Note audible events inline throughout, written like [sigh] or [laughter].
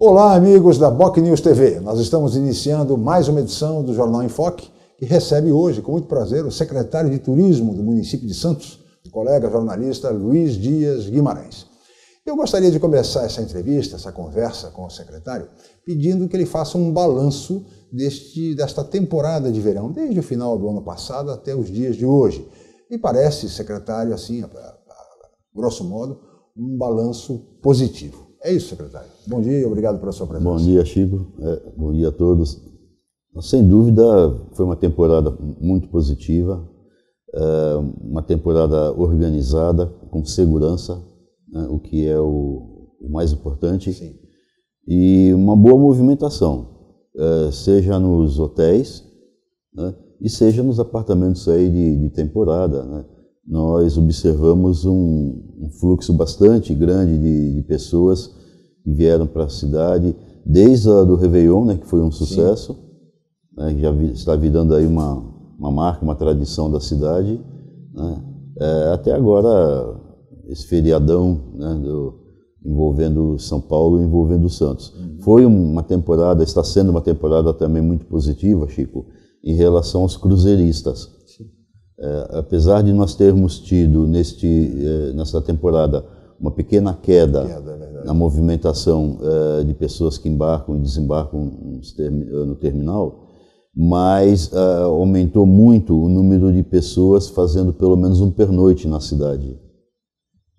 Olá, amigos da Boc News TV. Nós estamos iniciando mais uma edição do Jornal em Foque, que recebe hoje, com muito prazer, o secretário de Turismo do município de Santos, o colega jornalista Luiz Dias Guimarães. Eu gostaria de começar essa entrevista, essa conversa com o secretário, pedindo que ele faça um balanço deste, desta temporada de verão, desde o final do ano passado até os dias de hoje. E parece, secretário, assim, a, a, a grosso modo, um balanço positivo. É isso, secretário. Bom dia e obrigado pela sua presença. Bom dia, Chico. É, bom dia a todos. Sem dúvida, foi uma temporada muito positiva, é, uma temporada organizada, com segurança, né, o que é o, o mais importante, Sim. e uma boa movimentação, é, seja nos hotéis né, e seja nos apartamentos aí de, de temporada. Né nós observamos um, um fluxo bastante grande de, de, pessoas que vieram para a cidade, desde a do Réveillon, né, que foi um sucesso, né, que já vi, está virando aí uma, uma marca, uma tradição da cidade, né, é, até agora esse feriadão né, do, envolvendo São Paulo, envolvendo Santos. Uhum. Foi uma temporada, está sendo uma temporada também muito positiva, Chico, em relação aos cruzeiristas. É, apesar de nós termos tido neste, é, nessa temporada uma pequena queda, queda é na movimentação é, de pessoas que embarcam e desembarcam no terminal, mas é, aumentou muito o número de pessoas fazendo pelo menos um pernoite na cidade,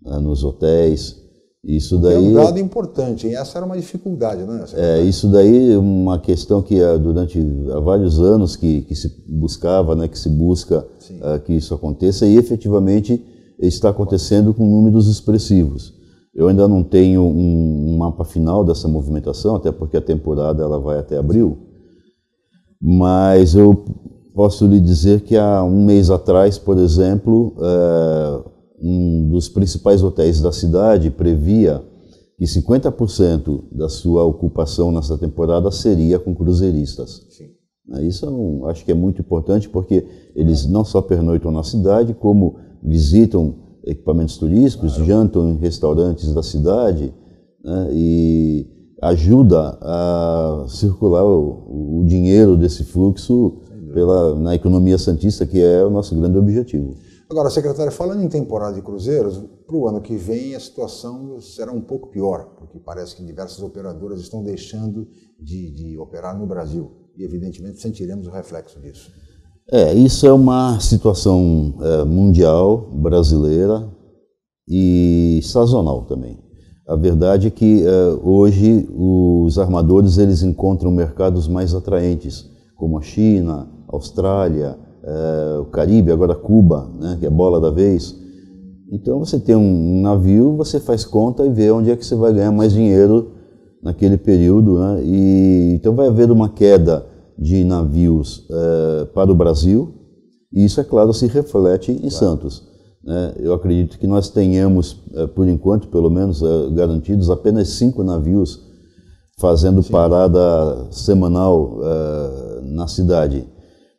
né, nos hotéis, isso daí. É um dado importante, essa era uma dificuldade, né? É, isso daí é uma questão que eh, durante há vários anos que, que se buscava, né, que se busca uh, que isso aconteça, e efetivamente está acontecendo com números expressivos. Eu ainda não tenho um, um mapa final dessa movimentação, até porque a temporada ela vai até abril, mas eu posso lhe dizer que há um mês atrás, por exemplo, eh, um dos principais hotéis da cidade previa que 50% da sua ocupação nessa temporada seria com cruzeiristas. Sim. Né, isso é um, acho que é muito importante porque eles não só pernoitam na cidade, como visitam equipamentos turísticos, claro. jantam em restaurantes da cidade né, e ajuda a circular o, o dinheiro desse fluxo pela, na economia santista, que é o nosso grande objetivo. Agora, a secretária, falando em temporada de cruzeiros, para o ano que vem a situação será um pouco pior, porque parece que diversas operadoras estão deixando de, de operar no Brasil e, evidentemente, sentiremos o reflexo disso. É, isso é uma situação é, mundial, brasileira e sazonal também. A verdade é que é, hoje os armadores eles encontram mercados mais atraentes, como a China, Austrália, o Caribe, agora Cuba, né, que é a bola da vez. Então você tem um navio, você faz conta e vê onde é que você vai ganhar mais dinheiro naquele período. Né? E, então vai haver uma queda de navios é, para o Brasil, e isso, é claro, se reflete em claro. Santos. Né? Eu acredito que nós tenhamos, é, por enquanto, pelo menos é, garantidos, apenas cinco navios fazendo Sim. parada semanal na cidade.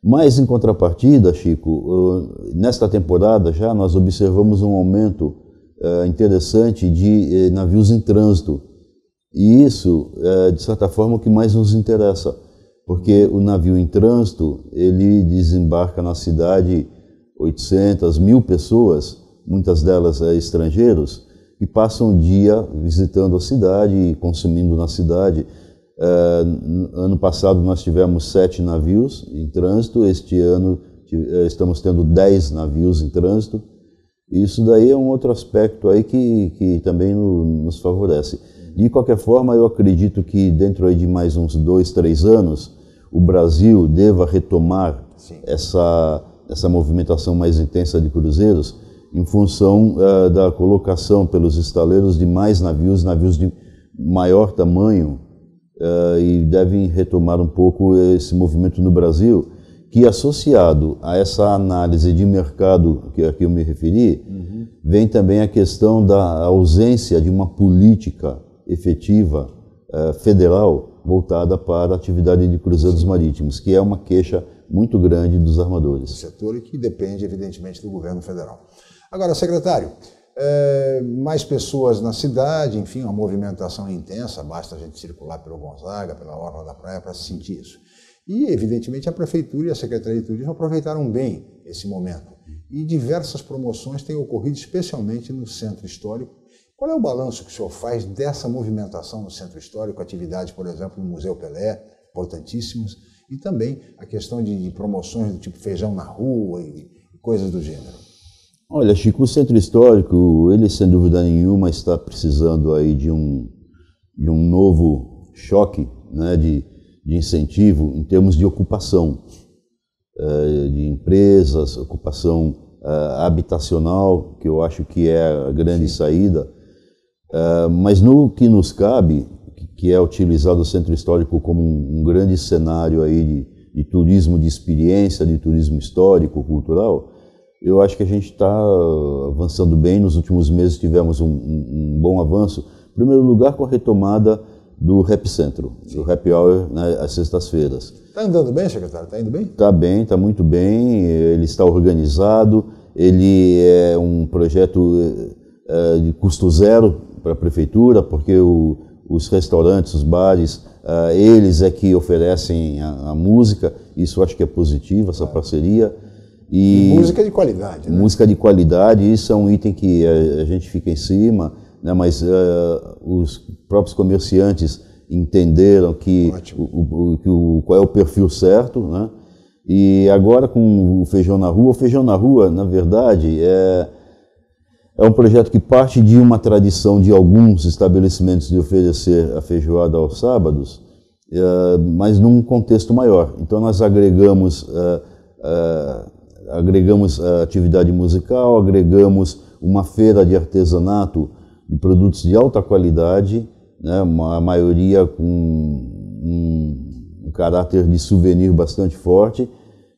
Mas, em contrapartida, Chico, eh, nesta temporada já nós observamos um aumento eh, interessante de eh, navios em trânsito. E isso é, de certa forma, é o que mais nos interessa, porque o navio em trânsito, ele desembarca na cidade 800, mil pessoas, muitas delas é, estrangeiros, e passam o dia visitando a cidade e consumindo na cidade. Ah, ano passado nós tivemos sete navios em trânsito, este ano eh, estamos tendo dez navios em trânsito. Isso daí é um outro aspecto aí que, que também nos favorece. De qualquer forma, eu acredito que dentro de mais uns dois, três anos, o Brasil deva retomar essa, essa movimentação mais intensa de cruzeiros em função uh, da colocação pelos estaleiros de mais navios, navios de maior tamanho, uh, e devem retomar um pouco esse movimento no Brasil, que associado a essa análise de mercado que a que eu me referi, uhum. vem também a questão da ausência de uma política efetiva uh, federal voltada para a atividade de cruzeiros Sim. marítimos, que é uma queixa muito grande dos armadores. O setor que depende, evidentemente, do governo federal. Agora, secretário, é, mais pessoas na cidade, enfim, uma movimentação intensa, basta a gente circular pelo Gonzaga, pela Orla da Praia para sentir isso. E, evidentemente, a Prefeitura e a Secretaria de Turismo aproveitaram bem esse momento. E diversas promoções têm ocorrido, especialmente no centro histórico. Qual é o balanço que o senhor faz dessa movimentação no centro histórico, atividades, por exemplo, no Museu Pelé, importantíssimas, e também a questão de promoções do tipo feijão na rua e coisas do gênero? Olha, Chico, o Centro Histórico, ele sem dúvida nenhuma está precisando aí de um, de um novo choque né, de, de incentivo em termos de ocupação eh, de empresas, ocupação eh, habitacional, que eu acho que é a grande Sim. saída. Eh, mas no que nos cabe, que é utilizar o Centro Histórico como um, um grande cenário aí de, de turismo de experiência, de turismo histórico, cultural, eu acho que a gente está ah, avançando bem. Nos últimos meses tivemos um, um, um, bom avanço. Em primeiro lugar, com a retomada do Rap Centro, do Rap Hour né, às sextas-feiras. Está andando bem, secretário? Está indo bem? Está bem, está muito bem. Ele está organizado. Ele é um projeto é, de custo zero para a prefeitura, porque o, os restaurantes, os bares, ah, eles é que oferecem a, a música. Isso acho que é positivo, essa é. parceria. E música de qualidade. Né? Música de qualidade, isso é um item que a, gente fica em cima, né? mas uh, os próprios comerciantes entenderam que, o, o, que o, qual é o perfil certo. Né? E agora com o Feijão na Rua, o Feijão na Rua, na verdade, é, é um projeto que parte de uma tradição de alguns estabelecimentos de oferecer a feijoada aos sábados, eh, mas num contexto maior. Então nós agregamos. Uh, agregamos eh, atividade musical, agregamos uma feira de artesanato de produtos de alta qualidade, né, a maioria com um, um caráter de souvenir bastante forte,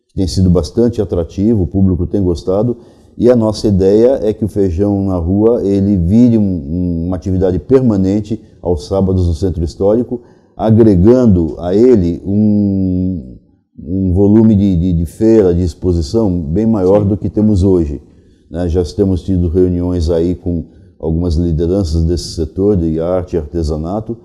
que tem sido bastante atrativo, o público tem gostado, e a nossa ideia é que o feijão na rua ele vire um, uma atividade permanente aos sábados no centro histórico, agregando a ele um, um volume de, de, de feira, de exposição bem maior Sim. do que temos hoje. Né? Já temos tido reuniões aí com algumas lideranças desse setor de arte e artesanato,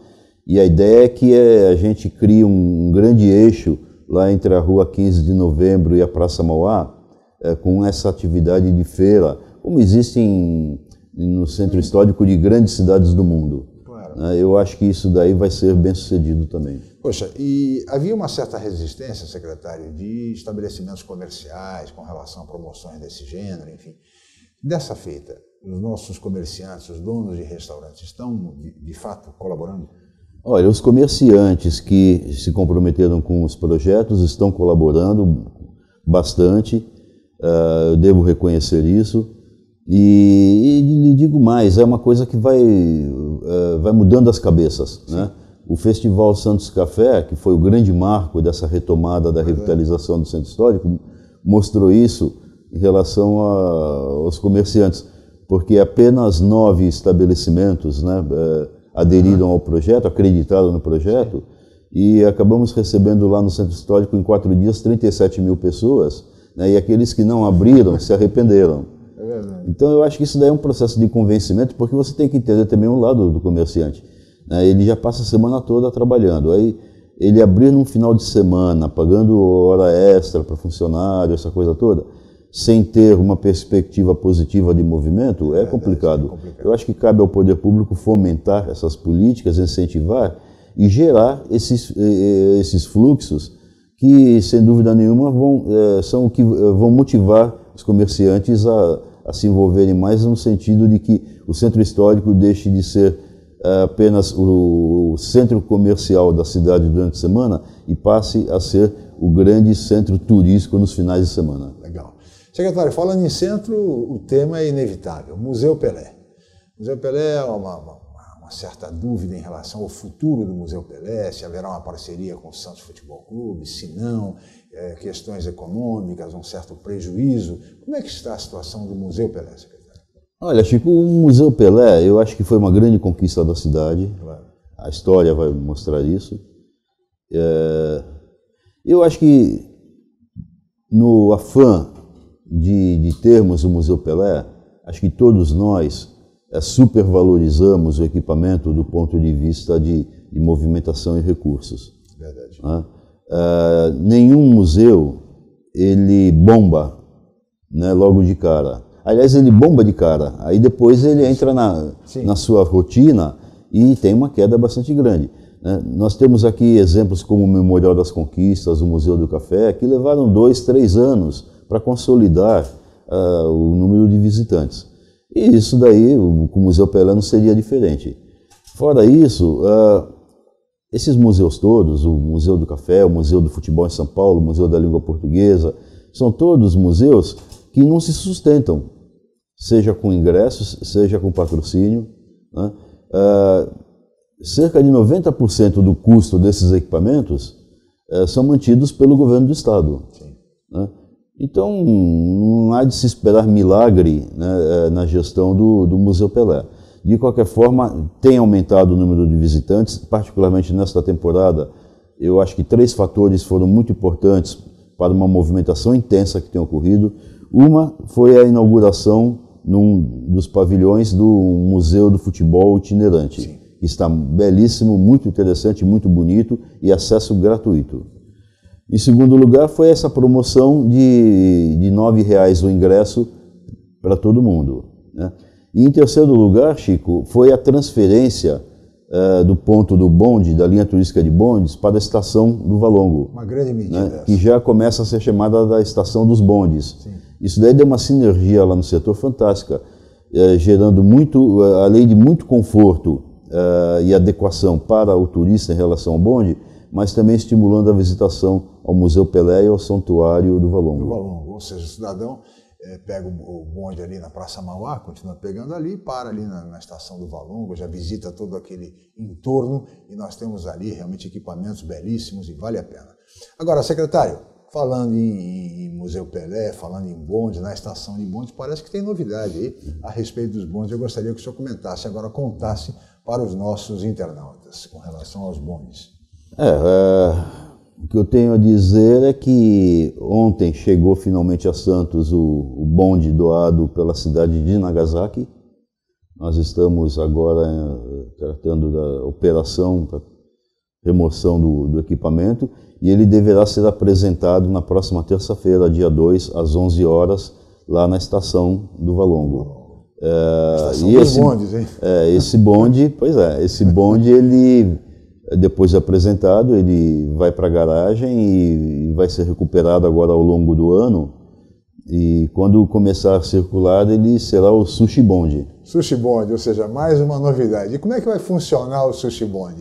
e a ideia é que é, a gente crie um, um, grande eixo lá entre a Rua 15 de Novembro e a Praça Mauá, é, com essa atividade de feira, como existe em, no centro histórico de grandes cidades do mundo. Claro. Né? Eu acho que isso daí vai ser bem sucedido também. Poxa, e havia uma certa resistência, secretário, de estabelecimentos comerciais com relação a promoções desse gênero, enfim. Dessa feita, os nossos comerciantes, os donos de restaurantes, estão de, de fato colaborando? Olha, os comerciantes que se comprometeram com os projetos estão colaborando bastante, uh, eu devo reconhecer isso. E, e, lhe digo mais, é uma coisa que vai, uh, vai mudando as cabeças, Sim. né? O Festival Santos Café, que foi o grande marco dessa retomada da revitalização do centro histórico, mostrou isso em relação a, aos comerciantes, porque apenas nove estabelecimentos né, eh, aderiram ao projeto, acreditaram no projeto, e acabamos recebendo lá no centro histórico, em quatro dias, 37 mil pessoas, né, e aqueles que não abriram se arrependeram. É então eu acho que isso daí é um processo de convencimento, porque você tem que entender também o lado do comerciante né, ele já passa a semana toda trabalhando. Aí ele abrir num final de semana, pagando hora extra para funcionário, essa coisa toda, sem ter uma perspectiva positiva de movimento, é, é, complicado. é complicado. Eu acho que cabe ao poder público fomentar essas políticas, incentivar e gerar esses, eh, eh, esses fluxos que, sem dúvida nenhuma, vão, eh, são o que vão motivar os comerciantes a, a se envolverem mais no sentido de que o centro histórico deixe de ser é, apenas o centro comercial da cidade durante a semana e passe a ser o grande centro turístico nos finais de semana. Legal. Secretário, falando em centro, o tema é inevitável. Museu Pelé. Museu Pelé é uma, uma, uma certa dúvida em relação ao futuro do Museu Pelé, se haverá uma parceria com o Santos Futebol Clube, se não, é, questões econômicas, um certo prejuízo. Como é que está a situação do Museu Pelé, secretário? Olha, Chico, o Museu Pelé, eu acho que foi uma grande conquista da cidade. Claro. A história vai mostrar isso. É, eu acho que no afã de, de, termos o Museu Pelé, acho que todos nós é, supervalorizamos o equipamento do ponto de vista de, de movimentação e recursos. Verdade. Né? É, nenhum museu ele bomba né, logo de cara Aliás, ele bomba de cara. Aí depois ele entra na, na sua rotina e tem uma queda bastante grande. Né? Nós temos aqui exemplos como o Memorial das Conquistas, o Museu do Café, que levaram dois, três anos para consolidar uh, o número de visitantes. E isso daí, o, com o Museu Pelano, seria diferente. Fora isso, uh, esses museus todos, o Museu do Café, o Museu do Futebol em São Paulo, o Museu da Língua Portuguesa, são todos museus que não se sustentam seja com ingressos, seja com patrocínio. Né? Uh, cerca de 90% do custo desses equipamentos uh, são mantidos pelo governo do Estado. Né? Então, não há de se esperar milagre né, eh, na gestão do, do Museu Pelé. De qualquer forma, tem aumentado o número de visitantes, particularmente nesta temporada. Eu acho que três fatores foram muito importantes para uma movimentação intensa que tem ocorrido. Uma foi a inauguração num dos pavilhões do Museu do Futebol Itinerante. Sim. Está belíssimo, muito interessante, muito bonito e acesso gratuito. Em segundo lugar, foi essa promoção de, de R$ reais o ingresso para todo mundo. Né? E em terceiro lugar, Chico, foi a transferência uh, do ponto do bonde, da linha turística de bondes, para a estação do Valongo. Uma grande medida. Né? Que já começa a ser chamada da estação dos bondes. Sim isso daí deu uma sinergia lá no setor fantástica, eh, gerando muito, eh, além de muito conforto eh, e adequação para o turista em relação ao bonde, mas também estimulando a visitação ao Museu Pelé e ao Santuário do Valongo. Do Valongo, ou seja, o cidadão eh, pega o bonde ali na Praça Mauá, continua pegando ali, para ali na, na estação do Valongo, já visita todo aquele entorno e nós temos ali realmente equipamentos belíssimos e vale a pena. Agora, secretário, Falando em, em, Museu Pelé, falando em bondes, na estação de bondes, parece que tem novidade aí a respeito dos bondes. Eu gostaria que o senhor comentasse agora, contasse para os nossos internautas com relação aos bondes. É, é, o que eu tenho a dizer é que ontem chegou finalmente a Santos o, o bonde doado pela cidade de Nagasaki. Nós estamos agora eh, tratando da operação para remoção do, do equipamento e ele deverá ser apresentado na próxima terça-feira, dia 2, às 11 horas, lá na estação do Valongo. É, estação e esse, bondes, hein? É, esse bonde, pois é, esse bonde ele depois de apresentado ele vai para a garagem e vai ser recuperado agora ao longo do ano e quando começar a circular ele será o sushi Bond. Sushi Bond, ou seja, mais uma novidade. E como é que vai funcionar o sushi Bond?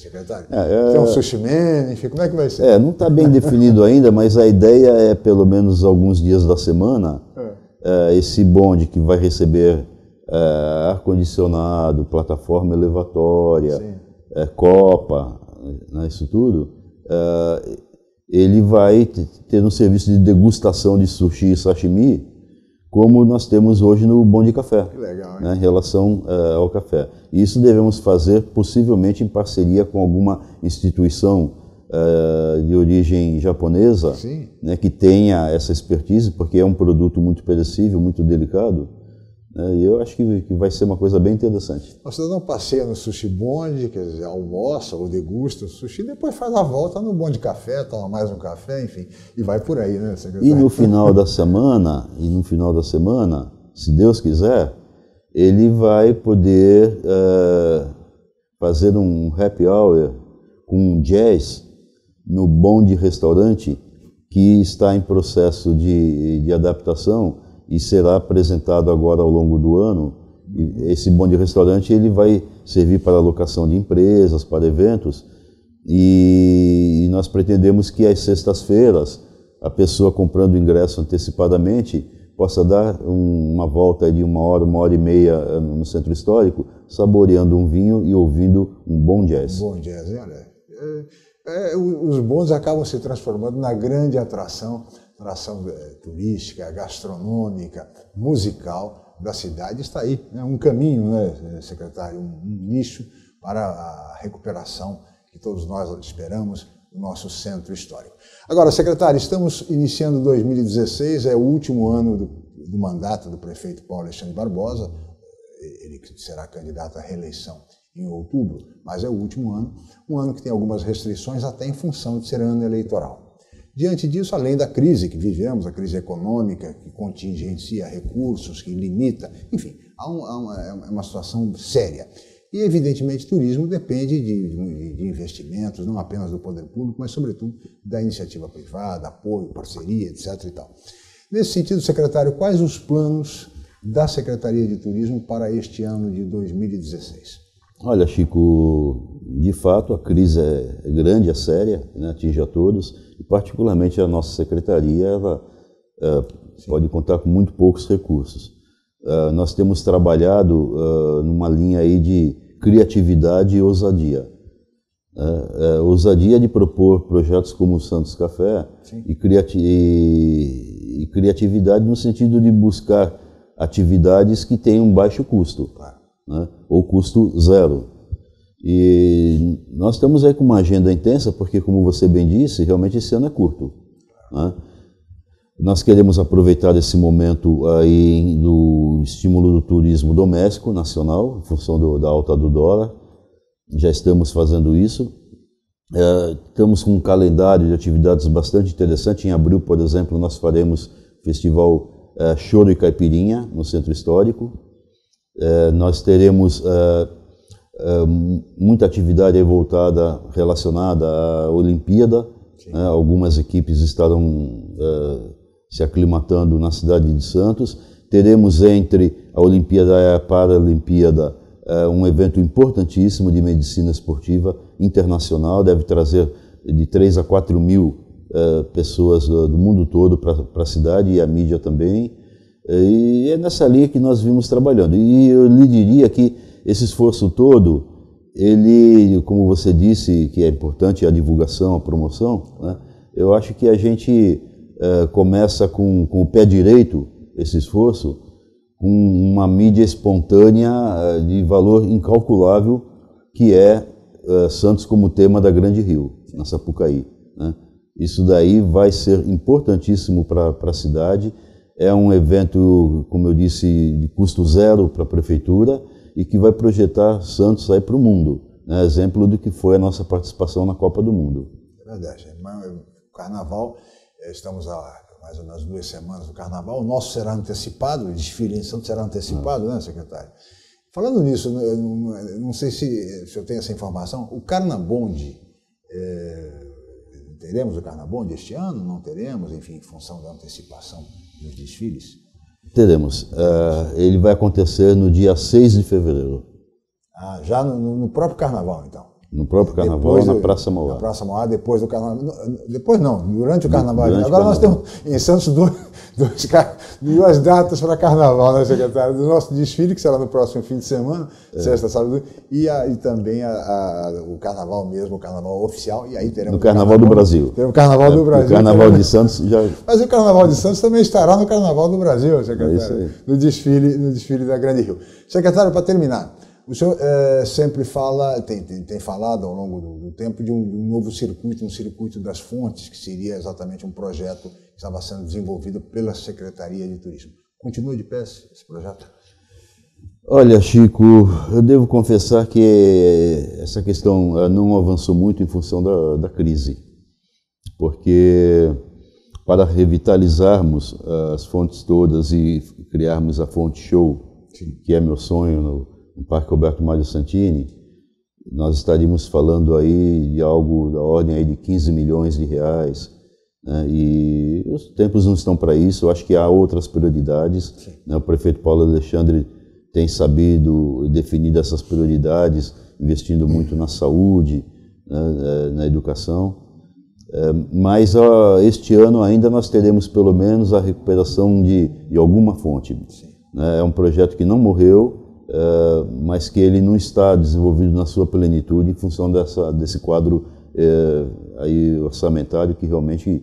secretário? É, é... Tem é um sushi man, enfim, como é que vai ser? É, não está bem [laughs] definido ainda, mas a ideia é, pelo menos alguns dias da semana, é. é esse bonde que vai receber é, ar-condicionado, plataforma elevatória, copa, né, isso tudo, ele vai ter um serviço de degustação de sushi e sashimi, como nós temos hoje no Bom de Café, legal, né, em relação uh, ao café. E isso devemos fazer possivelmente em parceria com alguma instituição uh, de origem japonesa né, que tenha essa expertise, porque é um produto muito perecível, muito delicado. Né? E eu acho que, vai ser uma coisa bem interessante. O cidadão passeia no sushi bonde, quer dizer, almoça ou degusta o sushi, depois faz a volta no bonde café, toma mais um café, enfim, e vai por aí, né, secretário? E no final da semana, e no final da semana, se Deus quiser, ele vai poder eh, fazer um happy hour com jazz no bonde restaurante que está em processo de, de adaptação e será apresentado agora ao longo do ano. E esse bonde restaurante ele vai servir para locação de empresas, para eventos, e, nós pretendemos que às sextas-feiras a pessoa comprando o ingresso antecipadamente possa dar uma volta de uma hora, uma hora e meia eh, no centro histórico, saboreando um vinho e ouvindo um bom jazz. Um bom jazz, olha. É, é, os bons acabam se transformando na grande atração atração eh, turística, gastronômica, musical da cidade está aí. Né? Um caminho, né, eh, secretário, um, um nicho para a recuperação que todos nós esperamos do nosso centro histórico. Agora, secretário, estamos iniciando 2016, é o último ano do, do mandato do prefeito Paulo Alexandre Barbosa, eh, ele será candidato à reeleição em outubro, mas é o último ano, um ano que tem algumas restrições até em função de ser ano eleitoral. Diante disso, além da crise que vivemos, a crise econômica que contingencia recursos, que limita, enfim, há, um, há uma, é uma, situação séria. E, evidentemente, turismo depende de, de, de, investimentos, não apenas do poder público, mas, sobretudo, da iniciativa privada, apoio, parceria, etc. E tal. Nesse sentido, secretário, quais os planos da Secretaria de Turismo para este ano de 2016? Olha, Chico, de fato a crise é grande, é séria, né? atinge a todos, e particularmente a nossa secretaria ela, é, pode contar com muito poucos recursos. É, nós temos trabalhado é, numa linha aí de criatividade e ousadia. Né, ousadia de propor projetos como o Santos Café e, criati e, e, criatividade no sentido de buscar atividades que tenham baixo custo. Claro né? ou custo zero. E nós estamos aí com uma agenda intensa, porque, como você bem disse, realmente esse ano é curto. Né? Nós queremos aproveitar esse momento aí do estímulo do turismo doméstico nacional, em função do, da alta do dólar. Já estamos fazendo isso. É, estamos com um calendário de atividades bastante interessante. Em abril, por exemplo, nós faremos festival é, Choro e Caipirinha no Centro Histórico. É, nós teremos é, é, muita atividade voltada, relacionada à Olimpíada. Né? Algumas equipes estarão se aclimatando na cidade de Santos. Teremos entre a Olimpíada e a Paralimpíada um evento importantíssimo de medicina esportiva internacional, deve trazer de 3 a 4 mil pessoas do, mundo todo para a cidade e a mídia também. E é nessa linha que nós vimos trabalhando. E eu lhe diria que esse esforço todo, ele, como você disse, que é importante a divulgação, a promoção, né? eu acho que a gente eh, começa com, com o pé direito esse esforço, com uma mídia espontânea eh, de valor incalculável, que é eh, Santos como tema da Grande Rio, na Sapucaí. Né? Isso daí vai ser importantíssimo para a cidade é um evento, como eu disse, de custo zero para a prefeitura e que vai projetar Santos aí para o mundo. Né? Exemplo do que foi a nossa participação na Copa do Mundo. É verdade. Carnaval, eh, estamos há mais ou menos duas semanas do carnaval. O nosso será antecipado, o desfile em Santos será antecipado, ah. né, secretário? Falando nisso, não sei se, eu tenho essa informação, o Carnabonde, é, teremos o Carnabonde este ano? Não teremos, enfim, em função da antecipação nos desfiles? Teremos. Uh, ele vai acontecer no dia 6 de fevereiro. Ah, já no, no próprio carnaval, então? No próprio carnaval, depois, na Praça Mauá. Na Praça Mauá, depois do carnaval. Depois não, durante o carnaval. Durante Agora carnaval. nós temos em Santos dois, [laughs] dois, duas datas para carnaval, né, secretário? Do nosso desfile, que será no próximo fim de semana, é. sexta, sábado, e, a, e também a, a, o carnaval mesmo, o carnaval oficial, e aí teremos. No carnaval, carnaval do é, Brasil. Teremos o carnaval é, do Brasil. O carnaval teremos... de Santos já. Mas o carnaval de Santos também estará no carnaval do Brasil, secretário. É isso aí. No desfile, no desfile da Grande Rio. Secretário, para terminar o senhor é, sempre fala, tem, tem, tem, falado ao longo do, do tempo de um, de um, novo circuito, um circuito das fontes, que seria exatamente um projeto que estava sendo desenvolvido pela Secretaria de Turismo. Continua de pé esse projeto? Olha, Chico, eu devo confessar que essa questão eh, não avançou muito em função da, da crise, porque para revitalizarmos eh, as fontes todas e criarmos a fonte show, Sim. que é meu sonho no, no Parque Roberto Mário Santini, nós estaríamos falando aí de algo da ordem aí de 15 milhões de reais. Né? E os tempos não estão para isso, eu acho que há outras prioridades. Né? O prefeito Paulo Alexandre tem sabido definir essas prioridades, investindo muito na saúde, né? É, na educação. É, mas este ano ainda nós teremos pelo menos a recuperação de, de alguma fonte. Né? É um projeto que não morreu, eh, mas que ele não está desenvolvido na sua plenitude em função dessa, desse quadro eh, aí orçamentário que realmente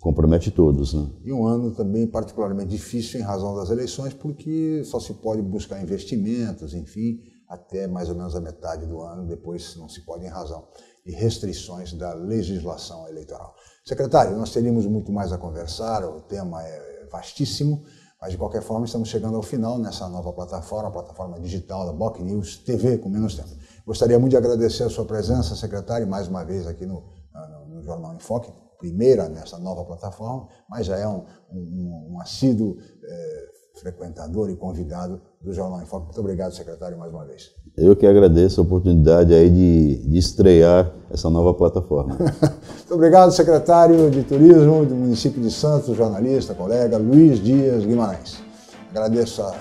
compromete todos. Né? E um ano também particularmente difícil em razão das eleições, porque só se pode buscar investimentos, enfim, até mais ou menos a metade do ano, depois não se pode em razão de restrições da legislação eleitoral. Secretário, nós teríamos muito mais a conversar, o tema é vastíssimo, mas, de qualquer forma, estamos chegando ao final nessa nova plataforma, plataforma digital da Boc News TV, com menos tempo. Gostaria muito de agradecer a sua presença, secretário, mais uma vez aqui no, ah, no, no Jornal em Foque, primeira nessa nova plataforma, mas já é um, um, um assíduo é, frequentador e convidado do Jornal em Foco. Muito obrigado, secretário, mais uma vez. Eu que agradeço a oportunidade aí de, de estrear essa nova plataforma. [laughs] Muito obrigado, secretário de Turismo do município de Santos, jornalista, colega Luiz Dias Guimarães. Agradeço a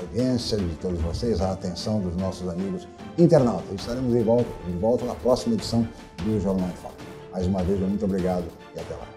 audiência de todos vocês, a atenção dos nossos amigos internautas. Estaremos de volta, de volta na próxima edição do Jornal em Foco. Mais uma vez, muito obrigado e até lá.